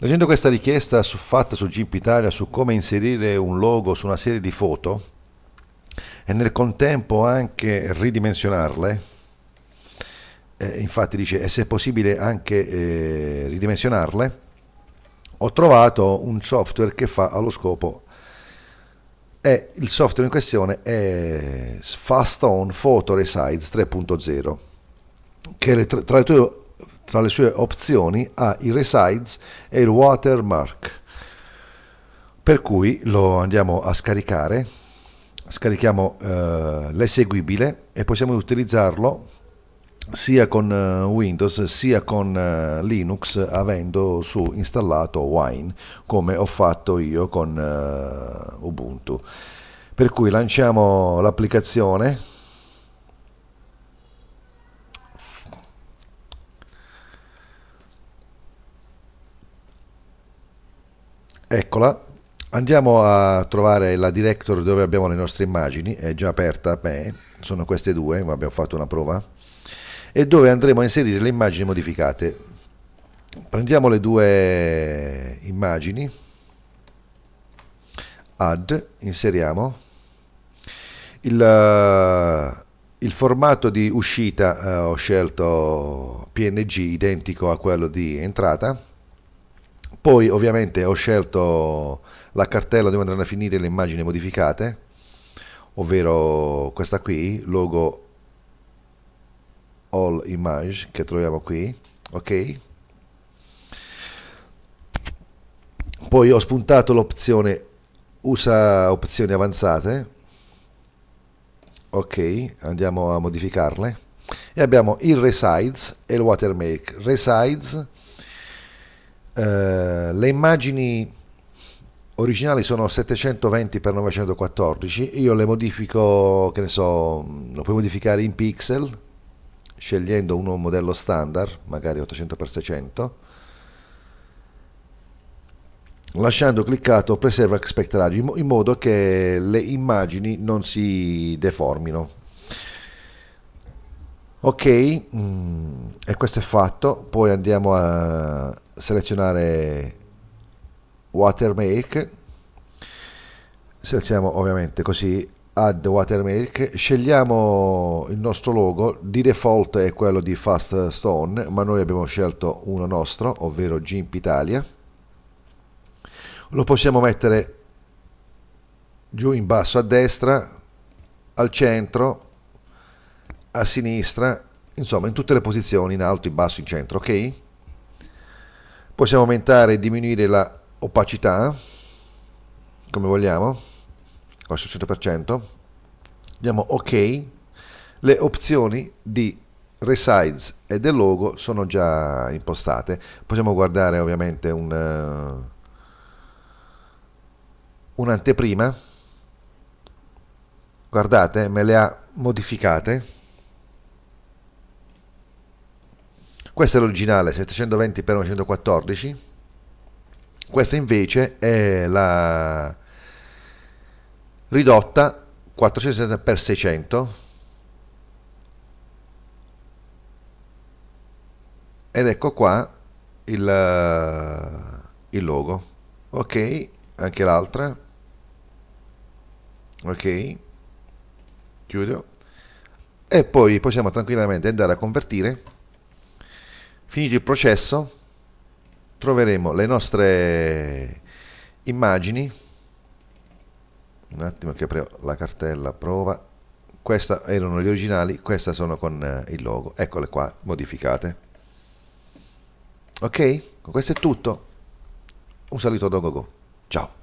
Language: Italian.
Leggendo questa richiesta su, fatta su Jeep Italia su come inserire un logo su una serie di foto e nel contempo anche ridimensionarle, eh, infatti dice e se è possibile anche eh, ridimensionarle, ho trovato un software che fa allo scopo e il software in questione è Fastone Photo Resize 3.0 che tra le tue tra le sue opzioni ha i resides e il watermark. Per cui lo andiamo a scaricare, scarichiamo eh, l'eseguibile e possiamo utilizzarlo sia con eh, Windows sia con eh, Linux avendo su installato Wine come ho fatto io con eh, Ubuntu. Per cui lanciamo l'applicazione Eccola, andiamo a trovare la director dove abbiamo le nostre immagini, è già aperta, beh, sono queste due, ma abbiamo fatto una prova, e dove andremo a inserire le immagini modificate. Prendiamo le due immagini, add, inseriamo, il, eh, il formato di uscita eh, ho scelto PNG identico a quello di entrata, poi ovviamente ho scelto la cartella dove andranno a finire le immagini modificate, ovvero questa qui, logo all image che troviamo qui, ok? Poi ho spuntato l'opzione usa opzioni avanzate, ok, andiamo a modificarle e abbiamo il resize e il watermake. Resize eh, le immagini originali sono 720x914, io le modifico, che ne so, lo puoi modificare in pixel, scegliendo uno modello standard, magari 800x600, lasciando cliccato preserva aspect in modo che le immagini non si deformino ok mm, e questo è fatto poi andiamo a selezionare Watermake, selezioniamo ovviamente così add Watermake, scegliamo il nostro logo di default è quello di fast stone ma noi abbiamo scelto uno nostro ovvero gimp italia lo possiamo mettere giù in basso a destra al centro a sinistra insomma in tutte le posizioni in alto in basso in centro ok possiamo aumentare e diminuire la opacità come vogliamo al 100% diamo ok le opzioni di resize e del logo sono già impostate possiamo guardare ovviamente un uh, un'anteprima guardate me le ha modificate Questo è l'originale 720x914, questa invece è la ridotta 460x600 ed ecco qua il, il logo. Ok, anche l'altra. Ok, chiudo. E poi possiamo tranquillamente andare a convertire Finito il processo, troveremo le nostre immagini. Un attimo che apriamo la cartella prova. Queste erano le originali, queste sono con eh, il logo. Eccole qua, modificate. Ok? Con questo è tutto. Un saluto da GoGo. Ciao!